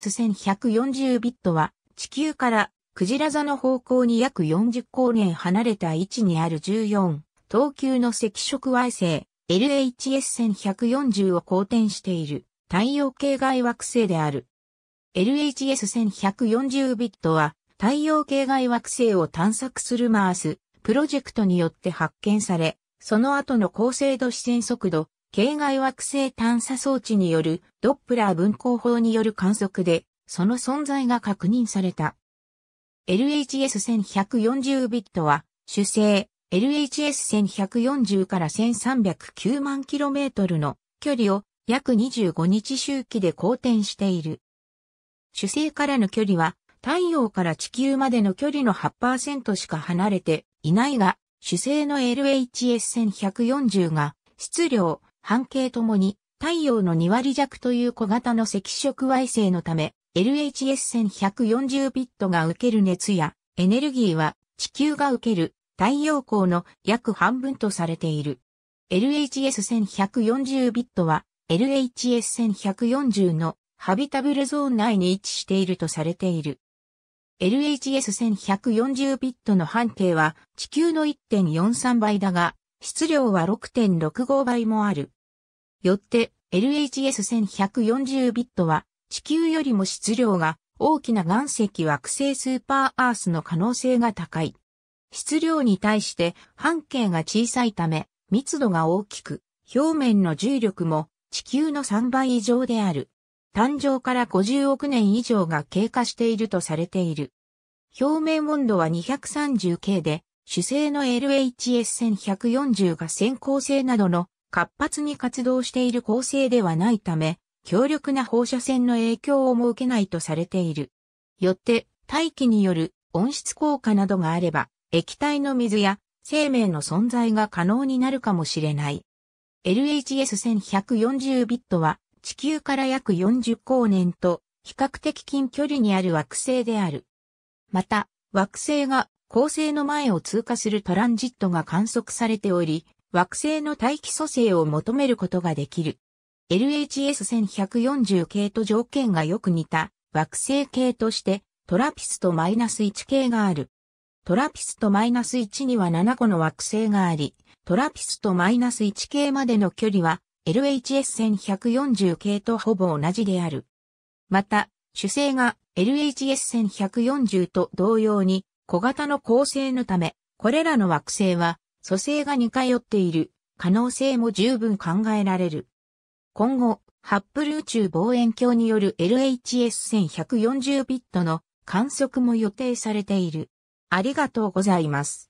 1140ビットは地球からクジラ座の方向に約40光年離れた位置にある14等級の赤色矮星 LHS1140 を公転している太陽系外惑星である。LHS1140 ビットは太陽系外惑星を探索するマースプロジェクトによって発見され、その後の高精度視線速度境外惑星探査装置によるドップラー分光法による観測で、その存在が確認された。LHS1140 ビットは、主星 LHS1140 から1309万 km の距離を約25日周期で公転している。主星からの距離は太陽から地球までの距離の8%しか離れていないが、主星の LHS1140 が質量半径ともに太陽の2割弱という小型の赤色矮星のため、LHS1140 ビットが受ける熱やエネルギーは地球が受ける太陽光の約半分とされている。LHS1140 ビットは LHS1140 のハビタブルゾーン内に位置しているとされている。LHS1140 ビットの半径は地球の1.43倍だが、質量は6.65倍もある。よって LHS1140 ビットは地球よりも質量が大きな岩石惑星スーパーアースの可能性が高い。質量に対して半径が小さいため密度が大きく表面の重力も地球の3倍以上である。誕生から50億年以上が経過しているとされている。表面温度は 230K で、主星の LHS1140 が先行性などの活発に活動している構成ではないため、強力な放射線の影響をも受けないとされている。よって、大気による温室効果などがあれば、液体の水や生命の存在が可能になるかもしれない。LHS1140 ビットは地球から約40光年と比較的近距離にある惑星である。また、惑星が恒星の前を通過するトランジットが観測されており、惑星の大気組成を求めることができる。LHS1140 系と条件がよく似た惑星系としてトラピスト -1 系がある。トラピスト -1 には7個の惑星があり、トラピスト -1 系までの距離は LHS1140 系とほぼ同じである。また、主星が LHS1140 と同様に小型の構成のため、これらの惑星は蘇生が似通っている可能性も十分考えられる。今後、ハッブル宇宙望遠鏡による LHS1140 ビットの観測も予定されている。ありがとうございます。